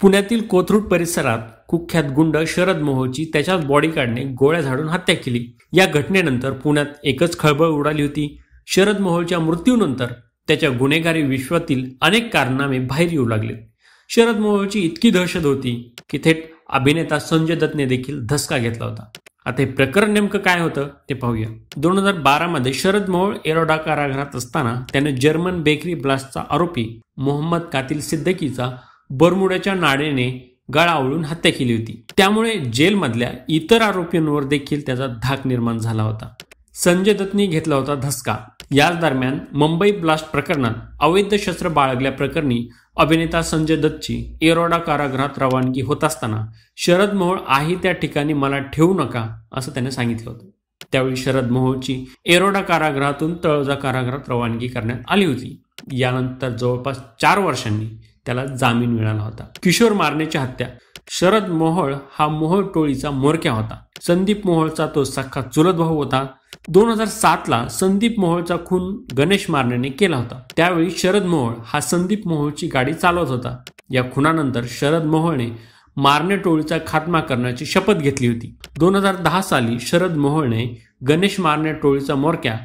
पुण्यातील कोथरूड परिसरात कुख्यात गुंड शरद मोहोची त्याच्याच बॉडीगार्डने गोळ्या झाडून हत्या केली या घटनेनंतर पुण्यात एकच खळबळ उडाली होती शरद मोहोळच्या मृत्यूनंतर त्याच्या गुन्हेगारी विश्वातील अनेक कारनामे बाहेर येऊ लागले शरद मोहोळची इतकी दहशत होती की थेट अभिनेता संजय दत्तने देखील धसका घेतला होता आता हे प्रकरण नेमकं काय होतं ते पाहूया दोन हजार बारामध्ये शरद मोहोळ एरोडा कारागृहात असताना त्याने जर्मन बेकरी ब्लास्टचा आरोपी मोहम्मद कातील सिद्दकीचा बरमुड्याच्या नाडेने आवळून हत्या केली होती त्यामुळे जेलमधल्या इतर आरोपींवर देखील त्याचा धाक निर्माण झाला होता संजय दत्तनी घेतला होता धसका याच दरम्यान मुंबई ब्लास्ट प्रकरणात अवैध शस्त्र बाळगल्या प्रकरणी अभिनेता संजय दत्तची एरोडा कारागृहात रवानगी होत असताना शरद मोहोळ आहे त्या ठिकाणी मला ठेवू नका असं त्याने सांगितलं होतं त्यावेळी शरद मोहोळची एरोडा कारागृहातून तळोजा कारागृहात रवानगी करण्यात आली होती यानंतर जवळपास चार वर्षांनी त्याला जामीन मिळाला होता किशोर मारण्याची हत्या शरद मोहोळ हा मोहोळ टोळीचा मोरक्या होता संदीप मोहोळचा तो सख्खा चुलत भाऊ होता दोन हजार सातला संदीप मोहोळचा खून गणेश मारण्याने केला होता त्यावेळी शरद मोहोळ हा संदीप मोहोळची गाडी चालवत होता या खुनानंतर शरद मोहोळने मारणे टोळीचा खात्मा करण्याची शपथ घेतली होती दोन हजार दहा साली शरद मोहोळने गणेश मारणे टोळीचा मोरक्या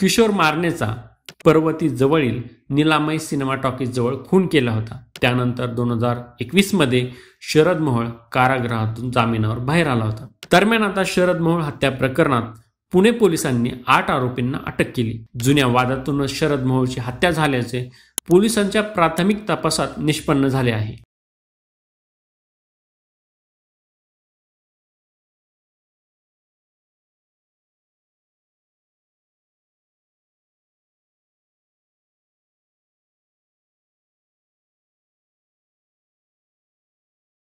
किशोर मारणेचा पर्वतीजवळील निलामय सिनेमा टॉकीजजवळ खून केला होता त्यानंतर दोन हजार मध्ये शरद मोहोळ कारागृहातून जामिनावर बाहेर आला होता दरम्यान आता शरद मोहोळ हत्या प्रकरणात पुणे पोलिसांनी आठ आरोपींना अटक केली जुन्या वादातूनच शरद मोहोळची हत्या झाल्याचे पोलिसांच्या प्राथमिक तपासात निष्पन्न झाले आहे